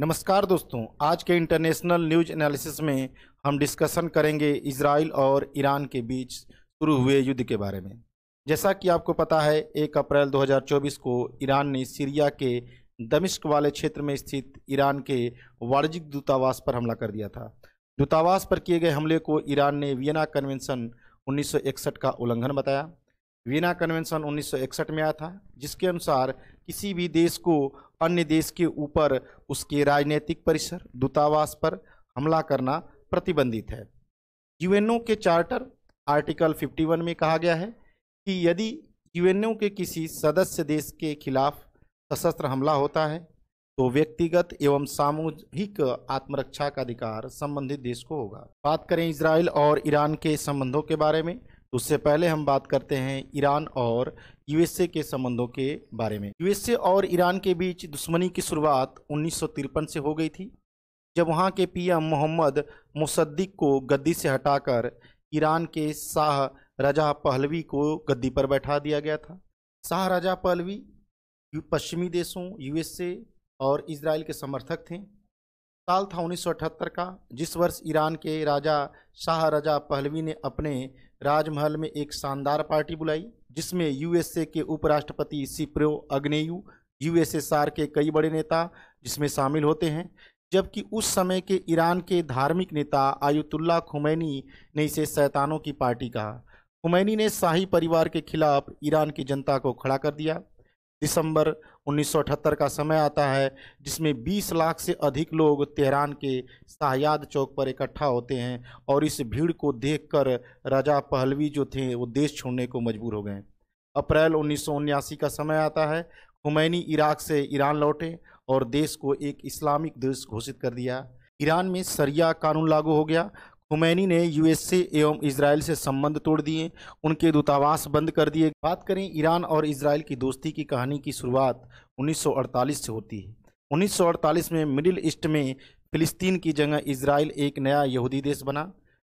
नमस्कार दोस्तों आज के इंटरनेशनल न्यूज एनालिसिस में हम डिस्कशन करेंगे इसराइल और ईरान के बीच शुरू हुए युद्ध के बारे में जैसा कि आपको पता है 1 अप्रैल 2024 को ईरान ने सीरिया के दमिश्क वाले क्षेत्र में स्थित ईरान के वाणिज्यिक दूतावास पर हमला कर दिया था दूतावास पर किए गए हमले को ईरान ने वियना कन्वेंशन उन्नीस का उल्लंघन बताया वीना कन्वेंशन 1961 में आया था जिसके अनुसार किसी भी देश को अन्य देश के ऊपर उसके राजनीतिक परिसर दूतावास पर हमला करना प्रतिबंधित है यूएनओ के चार्टर आर्टिकल 51 में कहा गया है कि यदि यूएनओ के किसी सदस्य देश के खिलाफ सशस्त्र हमला होता है तो व्यक्तिगत एवं सामूहिक आत्मरक्षा का अधिकार संबंधित देश को होगा बात करें इसराइल और ईरान के संबंधों के बारे में तो उससे पहले हम बात करते हैं ईरान और यूएसए के संबंधों के बारे में यूएसए और ईरान के बीच दुश्मनी की शुरुआत उन्नीस से हो गई थी जब वहाँ के पीएम मोहम्मद मुसद्दिक को गद्दी से हटाकर ईरान के शाह रजा पहलवी को गद्दी पर बैठा दिया गया था शाह रजा पहलवी पश्चिमी देशों यूएसए और इसराइल के समर्थक थे साल था उन्नीस का जिस वर्ष ईरान के राजा शाह रजा पहलवी ने अपने राजमहल में एक शानदार पार्टी बुलाई जिसमें यूएसए के उपराष्ट्रपति सिप्रो अग्नेयू यूएसए सार के कई बड़े नेता जिसमें शामिल होते हैं जबकि उस समय के ईरान के धार्मिक नेता आयुतुल्ला खुमैनी ने इसे शैतानों की पार्टी कहा खुमैनी ने शाही परिवार के खिलाफ ईरान की जनता को खड़ा कर दिया दिसंबर 1978 का समय आता है जिसमें 20 लाख से अधिक लोग तेहरान के शाहयाद चौक पर इकट्ठा होते हैं और इस भीड़ को देखकर राजा पहलवी जो थे वो देश छोड़ने को मजबूर हो गए अप्रैल उन्नीस का समय आता है हुमैनी इराक से ईरान लौटे और देश को एक इस्लामिक देश घोषित कर दिया ईरान में सरिया कानून लागू हो गया हुमैनी ने यूएसए एवं इसराइल से संबंध तोड़ दिए उनके दूतावास बंद कर दिए बात करें ईरान और इसराइल की दोस्ती की कहानी की शुरुआत 1948 से होती है 1948 में मिडिल ईस्ट में फिलिस्तीन की जगह इसराइल एक नया यहूदी देश बना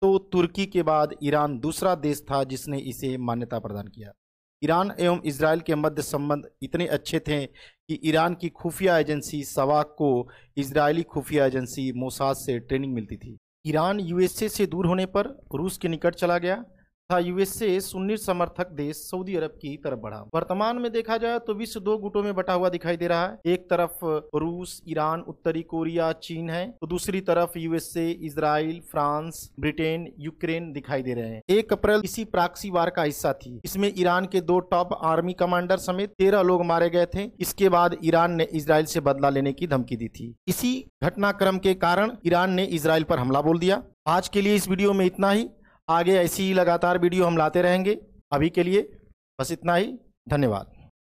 तो तुर्की के बाद ईरान दूसरा देश था जिसने इसे मान्यता प्रदान किया ईरान एवं इसराइल के मध्य संबंध इतने अच्छे थे कि ईरान की खुफिया एजेंसी सवाक को इसराइली खुफिया एजेंसी मोसाद से ट्रेनिंग मिलती थी ईरान यूएसए से दूर होने पर रूस के निकट चला गया तथा यूएसए सुन्नी समर्थक देश सऊदी अरब की तरफ बढ़ा वर्तमान में देखा जाए तो विश्व दो गुटों में बटा हुआ दिखाई दे रहा है एक तरफ रूस ईरान उत्तरी कोरिया चीन है तो दूसरी तरफ USA Israel France Britain Ukraine दिखाई दे रहे हैं एक अप्रैल इसी प्राक्सी वार का हिस्सा थी इसमें ईरान के दो टॉप आर्मी कमांडर समेत तेरह लोग मारे गए थे इसके बाद ईरान ने इसराइल से बदला लेने की धमकी दी थी इसी घटनाक्रम के कारण ईरान ने इसराइल पर हमला बोल दिया आज के लिए इस वीडियो में इतना ही आगे ऐसी ही लगातार वीडियो हम लाते रहेंगे अभी के लिए बस इतना ही धन्यवाद